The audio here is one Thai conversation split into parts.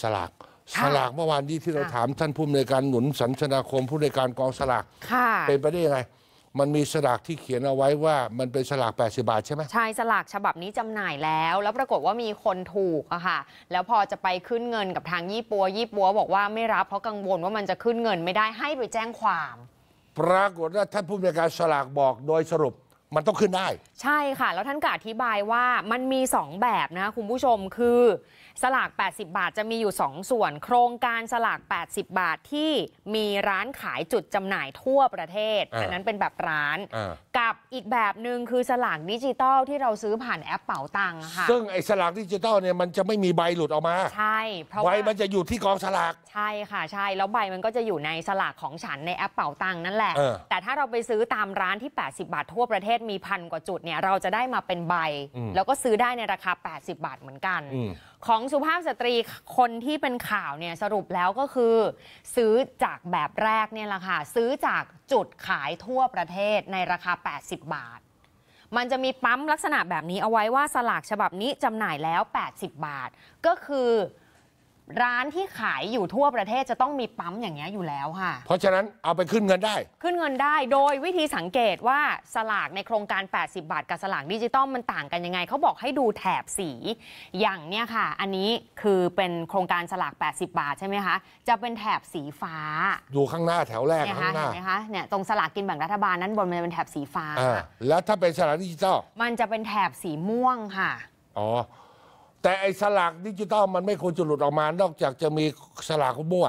สลากสลากเมื่อวานนี้ที่เราถามท่านผู้อำนวยการหนุนสัญชนาคมผู้อำนวยการกองสลากเป็นไปได้ยังไงมันมีสลากที่เขียนเอาไว้ว่ามันเป็นสลาก80บาทใช่ไหมใช่สลากฉบับนี้จำหน่ายแล้ว แล้วปรากฏว่ามีคนถูกอะค่ะแล้วพอจะไปขึ้นเงินกับทางยี่ปัวยี่ปัวบอกว่าไม่รับเพราะกังวลว่ามันจะขึ้นเงินไม่ได้ให้ไปแจ้งความ ปรากฏว่าท่านผู้ในการสลากบอกโดยสรุปมันต้องขึ้นได้ ใช่ค่ะ แล้วท่านก็อธิบายว่ามันมี 2 แบบนะคุณผู้ชมคือสลาก 80 บาทจะมีอยู่ 2 ส่วน โครงการสลาก 80 บาทที่มีร้านขายจุดจำหน่ายทั่วประเทศอันนั้นเป็นแบบร้าน กับอีกแบบหนึ่งคือสลากดิจิตอลที่เราซื้อผ่านแอปเป๋าตังค่ะซึ่งไอ้สลากดิจิตอลเนี่ยมันจะไม่มีใบหลุดออกมา ใช่ เพราะใบมันจะอยู่ที่กองสลากใช่ค่ะใช่แล้วใบมันก็จะอยู่ในสลากของฉันในแอปเป๋าตังนั่นแหละ แต่ถ้าเราไปซื้อตามร้านที่ 80 บาททั่วประเทศศมีพันกว่าจุดเนี่ยเราจะได้มาเป็นใบ แล้วก็ซื้อได้ในราคา 80 บาทเหมือนกัน ของสุภาพสตรีคนที่เป็นข่าวเนี่ยสรุปแล้วก็คือ ซื้อจากแบบแรกเนี่ยแหละค่ะซื้อจากจุดขายทั่วประเทศในราคา 80 บาท มันจะมีปั๊มลักษณะแบบนี้เอาไว้ว่าสลากฉบับนี้จำหน่ายแล้ว 80 บาท ก็คือร้านที่ขายอยู่ทั่วประเทศจะต้องมีปั๊มอย่างเงี้ยอยู่แล้วค่ะ เพราะฉะนั้นเอาไปขึ้นเงินได้ ขึ้นเงินได้โดยวิธีสังเกตว่าสลากในโครงการ 80 บาท กับสลากดิจิตอลมันต่างกันยังไงเขาบอกให้ดูแถบสีอย่างเนี้ยค่ะ อันนี้คือเป็นโครงการสลาก 80 บาทใช่ไหมคะจะเป็นแถบสีฟ้าดูข้างหน้าแถวแรกนะคะข้างหเห็นไหมคะเนี่ยตรงสลากกินแบ่งรัฐบาลนั้นบนมันจะเป็นแถบสีฟ้าแล้วถ้าเป็นสลากดิจิตอลมันจะเป็นแถบสีม่วงค่ะอ๋อแต่ไอ้สลากดิจิตอลมันไม่ควรจะหลุดออกมา นอกจากจะมีสลากมั่ว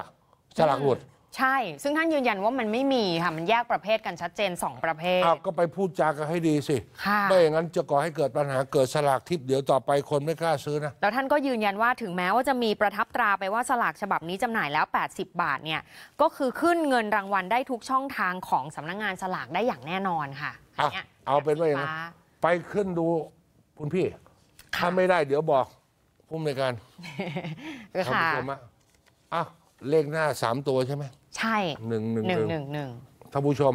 สลากหลุด ใช่ ซึ่งท่านยืนยันว่ามันไม่มีค่ะมันแยกประเภทกันชัดเจน 2 ประเภทอาก็ไปพูดจากันให้ดีสิไม่อย่างนั้นจะก่อให้เกิดปัญหาเกิดสลากทิพย์เดี๋ยวต่อไปคนไม่กล้าซื้อนะแล้วท่านก็ยืนยันว่าถึงแม้ว่าจะมีประทับตราไปว่าสลากฉบับนี้จำหน่ายแล้ว 80 บาทเนี่ยก็คือขึ้นเงินรางวัลได้ทุกช่องทางของสำนักงงานสลากได้อย่างแน่นอนค่ะอนนี้เอาเป็นว่าอย่างนั้นไปขึ้นดูคุณพี่ถ้าไม่ได้เดี๋ยวบอกผู้มในการค่ะอ้าว เลขหน้าสามตัวใช่ไหมใช่หนึ่งหนึ่งหนึ่งหนึ่งท่านผู้ชม